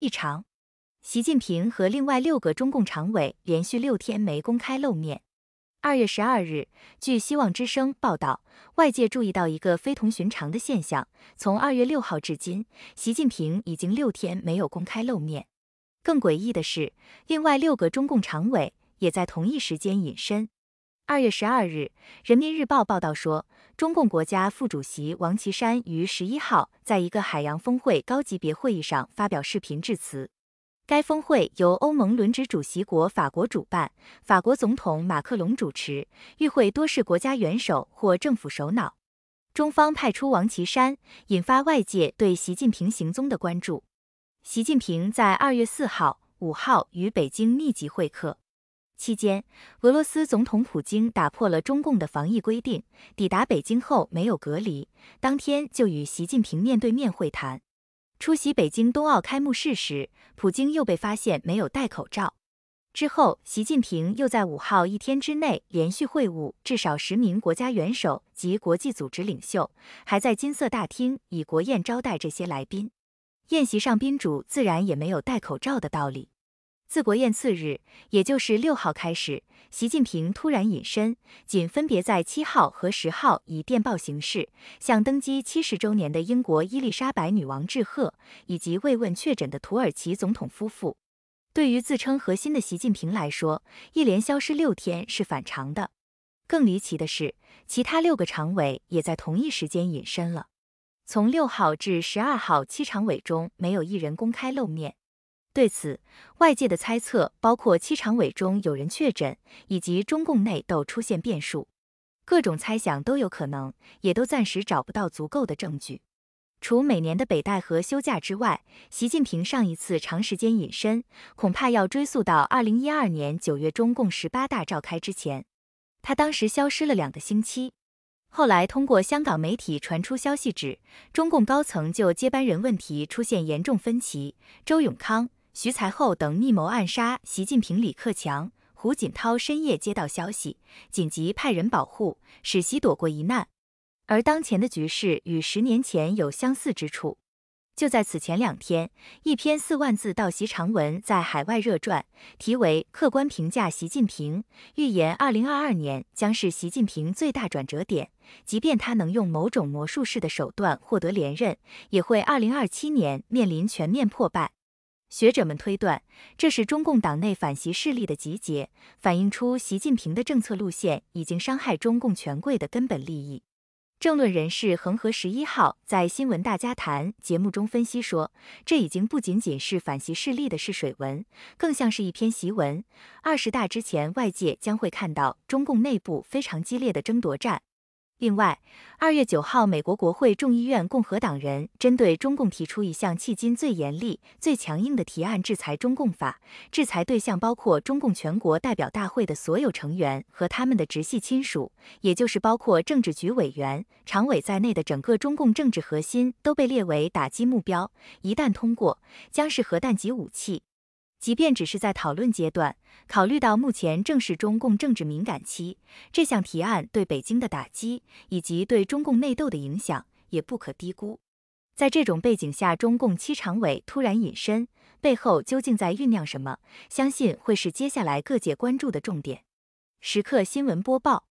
异常！习近平和另外六个中共常委连续六天没公开露面。二月十二日，据《希望之声》报道，外界注意到一个非同寻常的现象：从二月六号至今，习近平已经六天没有公开露面。更诡异的是，另外六个中共常委也在同一时间隐身。二月十二日，《人民日报》报道说，中共国家副主席王岐山于十一号在一个海洋峰会高级别会议上发表视频致辞。该峰会由欧盟轮值主席国法国主办，法国总统马克龙主持，与会多是国家元首或政府首脑。中方派出王岐山，引发外界对习近平行踪的关注。习近平在二月四号、五号与北京密集会客。期间，俄罗斯总统普京打破了中共的防疫规定，抵达北京后没有隔离，当天就与习近平面对面会谈。出席北京冬奥开幕式时，普京又被发现没有戴口罩。之后，习近平又在五号一天之内连续会晤至少十名国家元首及国际组织领袖，还在金色大厅以国宴招待这些来宾。宴席上宾主自然也没有戴口罩的道理。自国宴次日，也就是六号开始，习近平突然隐身，仅分别在七号和十号以电报形式向登基七十周年的英国伊丽莎白女王致贺，以及慰问确诊的土耳其总统夫妇。对于自称核心的习近平来说，一连消失六天是反常的。更离奇的是，其他六个常委也在同一时间隐身了。从六号至十二号，七常委中没有一人公开露面。对此，外界的猜测包括七常委中有人确诊，以及中共内斗出现变数，各种猜想都有可能，也都暂时找不到足够的证据。除每年的北戴河休假之外，习近平上一次长时间隐身，恐怕要追溯到二零一二年九月中共十八大召开之前，他当时消失了两个星期。后来通过香港媒体传出消息，指中共高层就接班人问题出现严重分歧，周永康。徐才厚等密谋暗杀习近平、李克强、胡锦涛，深夜接到消息，紧急派人保护，使其躲过一难。而当前的局势与十年前有相似之处。就在此前两天，一篇四万字道习长文在海外热传，题为“客观评价习近平”，预言二零二二年将是习近平最大转折点，即便他能用某种魔术式的手段获得连任，也会二零二七年面临全面破败。学者们推断，这是中共党内反习势力的集结，反映出习近平的政策路线已经伤害中共权贵的根本利益。政论人士恒河十一号在《新闻大家谈》节目中分析说，这已经不仅仅是反习势力的试水文，更像是一篇檄文。二十大之前，外界将会看到中共内部非常激烈的争夺战。另外，二月九号，美国国会众议院共和党人针对中共提出一项迄今最严厉、最强硬的提案——制裁中共法。制裁对象包括中共全国代表大会的所有成员和他们的直系亲属，也就是包括政治局委员、常委在内的整个中共政治核心都被列为打击目标。一旦通过，将是核弹级武器。即便只是在讨论阶段，考虑到目前正是中共政治敏感期，这项提案对北京的打击以及对中共内斗的影响也不可低估。在这种背景下，中共七常委突然隐身，背后究竟在酝酿什么？相信会是接下来各界关注的重点。时刻新闻播报。